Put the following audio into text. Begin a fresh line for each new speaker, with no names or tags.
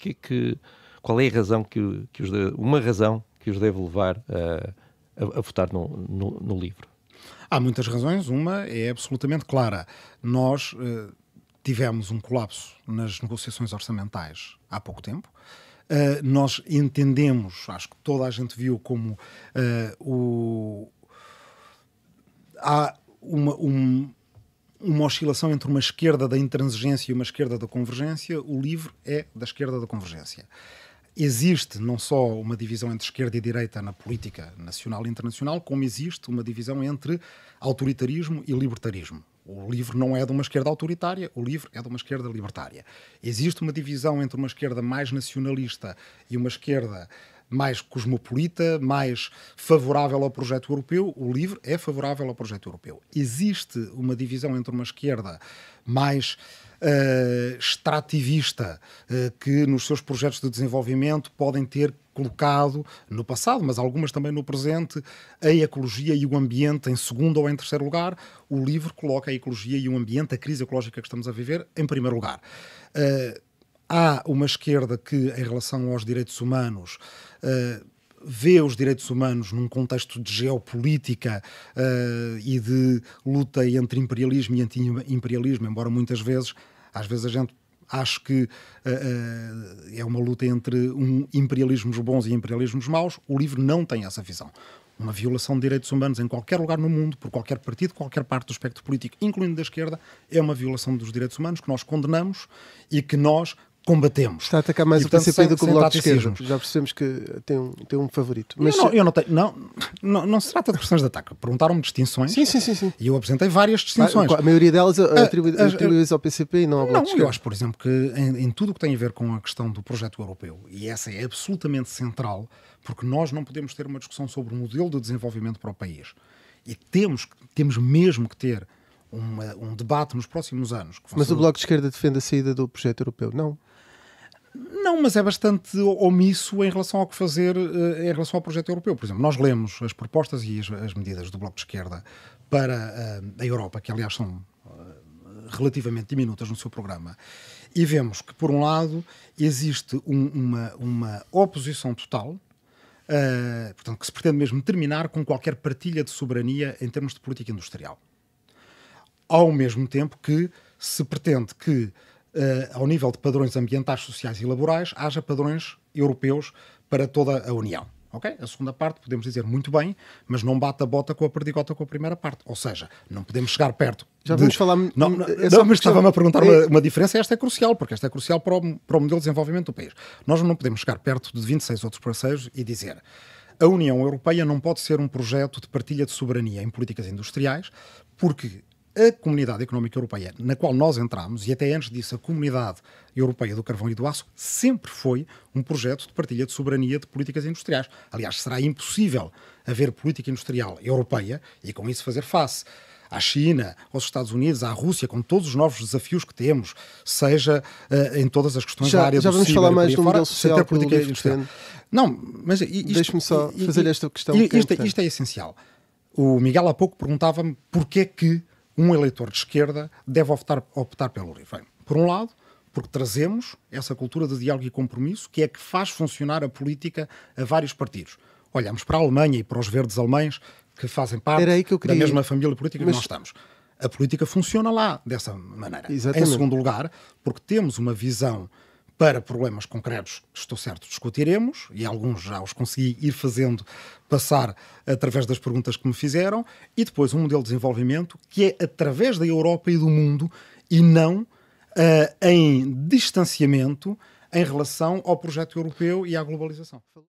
que, que, qual é a razão que, que os de, uma razão que os deve levar a, a, a votar no, no, no, livro? Há muitas razões. Uma é absolutamente clara. Nós uh, tivemos um colapso nas negociações orçamentais há pouco tempo. Uh, nós entendemos, acho que toda a gente viu como uh, o, há uma, um, uma oscilação entre uma esquerda da intransigência e uma esquerda da convergência, o livro é da esquerda da convergência. Existe não só uma divisão entre esquerda e direita na política nacional e internacional, como existe uma divisão entre autoritarismo e libertarismo. O livro não é de uma esquerda autoritária, o livro é de uma esquerda libertária. Existe uma divisão entre uma esquerda mais nacionalista e uma esquerda mais cosmopolita, mais favorável ao projeto europeu. O LIVRE é favorável ao projeto europeu. Existe uma divisão entre uma esquerda mais uh, extrativista, uh, que nos seus projetos de desenvolvimento podem ter colocado no passado, mas algumas também no presente, a ecologia e o ambiente em segundo ou em terceiro lugar. O livro coloca a ecologia e o ambiente, a crise ecológica que estamos a viver, em primeiro lugar. Uh, Há uma esquerda que, em relação aos direitos humanos, uh, vê os direitos humanos num contexto de geopolítica uh, e de luta entre imperialismo e anti-imperialismo, embora muitas vezes, às vezes a gente acho que uh, uh, é uma luta entre um imperialismos bons e imperialismos maus. O livro não tem essa visão. Uma violação de direitos humanos em qualquer lugar no mundo, por qualquer partido, qualquer parte do espectro político, incluindo da esquerda, é uma violação dos direitos humanos que nós condenamos e que nós combatemos. Está a atacar mais e, portanto, o PCP sem, do que o Bloco de Esquerda. Já percebemos que tem um, tem um favorito. Mas... Eu, não, eu não, tenho, não, não, não se trata de questões de ataque. Perguntaram-me distinções. Sim, sim, sim, sim, E eu apresentei várias distinções. A maioria delas atribuídas ah, atribu ah, ao PCP e não ao Bloco não, de Esquerda. Eu acho, por exemplo, que em, em tudo o que tem a ver com a questão do projeto europeu, e essa é absolutamente central, porque nós não podemos ter uma discussão sobre o modelo de desenvolvimento para o país. E temos, temos mesmo que ter uma, um debate nos próximos anos. Mas o Bloco de Esquerda defende a saída do projeto europeu, não? Não, mas é bastante omisso em relação ao que fazer eh, em relação ao projeto europeu. Por exemplo, nós lemos as propostas e as, as medidas do Bloco de Esquerda para eh, a Europa, que aliás são eh, relativamente diminutas no seu programa. E vemos que, por um lado, existe um, uma, uma oposição total, uh, portanto, que se pretende mesmo terminar com qualquer partilha de soberania em termos de política industrial. Ao mesmo tempo que se pretende que eh, ao nível de padrões ambientais, sociais e laborais, haja padrões europeus para toda a União. Okay? A segunda parte podemos dizer muito bem, mas não bate a bota com a perdigota com a primeira parte. Ou seja, não podemos chegar perto. Já vamos de... falar. Não, não, é não mas estava-me a perguntar uma, é- uma, diferença. Esta é crucial, porque esta é crucial para o, para o modelo de desenvolvimento do país. Nós não podemos chegar perto de 26 outros parceiros e dizer. A União Europeia não pode ser um projeto de partilha de soberania em políticas industriais, porque a Comunidade Económica Europeia, na qual nós entramos, e até antes disso a Comunidade Europeia do Carvão e do Aço, sempre foi um projeto de partilha de soberania de políticas industriais. Aliás, será impossível haver política industrial europeia e com isso fazer face à China, aos Estados Unidos, à Rússia, com todos os novos desafios que temos, seja uh, em todas as questões já, da área já do vamos falar mais do modelo social política industrial. Não, mas deixe-me só fazer esta questão. É isto, é, isto, isto, é essencial. O Miguel há pouco perguntava-me porquê que um eleitor de esquerda deve optar, optar pelo livro. por um lado, porque trazemos essa cultura de diálogo e compromisso que é que faz funcionar a política a vários partidos. Olhamos para a Alemanha e para os verdes alemães que fazem parte que queria... da mesma família política Mas... que nós estamos. A política funciona lá dessa maneira. Exatamente. Em segundo lugar, porque temos uma visão para problemas concretos, estou certo, discutiremos, e alguns já os consegui ir fazendo passar através das perguntas que me fizeram, e depois um modelo de desenvolvimento que é através da Europa e do mundo e não uh, em distanciamento em relação ao projeto europeu e à globalização.